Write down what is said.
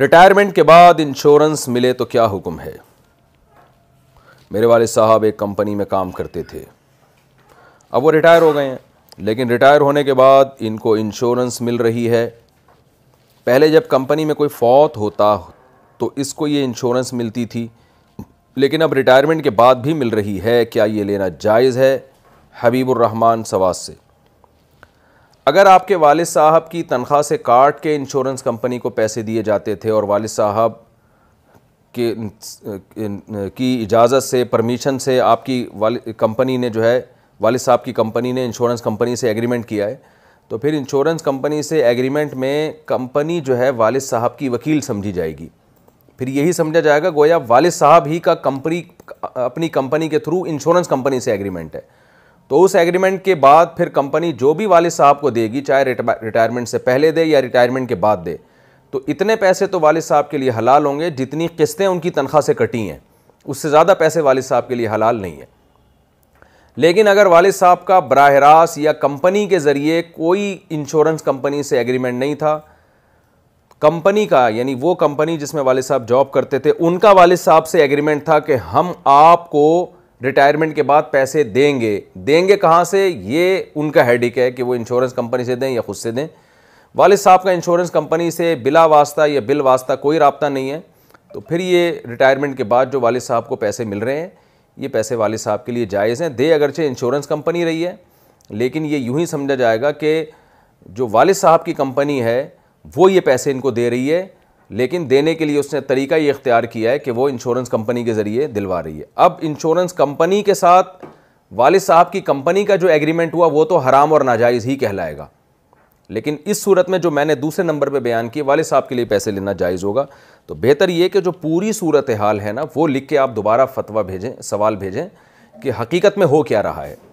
retirement के बाद insurance मिले तो क्या हुक्म है मेरे वाले साहब एक कंपनी में काम करते थे अब वो रिटायर हो गए हैं लेकिन रिटायर होने के बाद इनको इंश्योरेंस मिल रही है पहले जब कंपनी में कोई फौत होता तो इसको ये इंश्योरेंस मिलती थी लेकिन अब रिटायरमेंट के बाद भी मिल रही है क्या ये लेना जायज़ है हबीबुर रहमान सवाज से अगर आपके वालिद साहब की तनख्वाह से काट के इंश्योरेंस कंपनी को पैसे दिए जाते थे और वालिद साहब के की इजाज़त से परमिशन से आपकी वाल कंपनी ने जो है वालिद साहब की कंपनी ने इंश्योरेंस कंपनी से एग्रीमेंट किया है तो फिर इंश्योरेंस कंपनी से एग्रीमेंट में कंपनी जो है वालिद साहब की वकील समझी जाएगी फिर यही समझा जाएगा गोया वालिद साहब ही का कंपनी अपनी कंपनी के थ्रू इंश्योरेंस कंपनी से एग्रीमेंट है तो उस एग्रीमेंट के बाद फिर कंपनी जो भी वाले साहब को देगी चाहे रिटायरमेंट से पहले दे या रिटायरमेंट के बाद दे तो इतने पैसे तो वाल साहब के लिए हलाल होंगे जितनी किस्तें उनकी तनख्वाह से कटी हैं उससे ज़्यादा पैसे वाल साहब के लिए हलाल नहीं है लेकिन अगर वालिद साहब का बरह रास्त या कंपनी के ज़रिए कोई इंश्योरेंस कंपनी से एग्रीमेंट नहीं था कंपनी तो का यानी वो कंपनी जिसमें वालिद साहब जॉब करते थे उनका वालिद साहब से एग्रीमेंट था कि हम आपको रिटायरमेंट के बाद पैसे देंगे देंगे कहाँ से ये उनका हेडिक है कि वो इंश्योरेंस कंपनी से दें या ख़ुद से दें वालिद साहब का इंश्योरेंस कंपनी से बिला वास्ता या बिल वास्ता कोई रबता नहीं है तो फिर ये रिटायरमेंट के बाद जो वालिद साहब को पैसे मिल रहे हैं ये पैसे वालिद साहब के लिए जायज़ हैं दे अगरचे इंश्योरेंस कंपनी रही है लेकिन ये यूँ ही समझा जाएगा कि जो वालिद साहब की कंपनी है वो ये पैसे इनको दे रही है लेकिन देने के लिए उसने तरीका ये इख्तियार किया है कि वो इंश्योरेंस कंपनी के ज़रिए दिलवा रही है अब इंश्योरेंस कंपनी के साथ वालिद साहब की कंपनी का जो एग्रीमेंट हुआ वो तो हराम और नाजायज़ ही कहलाएगा लेकिन इस सूरत में जो मैंने दूसरे नंबर पे बयान किए वाले साहब के लिए पैसे लेना जायज़ होगा तो बेहतर ये कि जो पूरी सूरत हाल है ना वो लिख के आप दोबारा फतवा भेजें सवाल भेजें कि हकीकत में हो क्या रहा है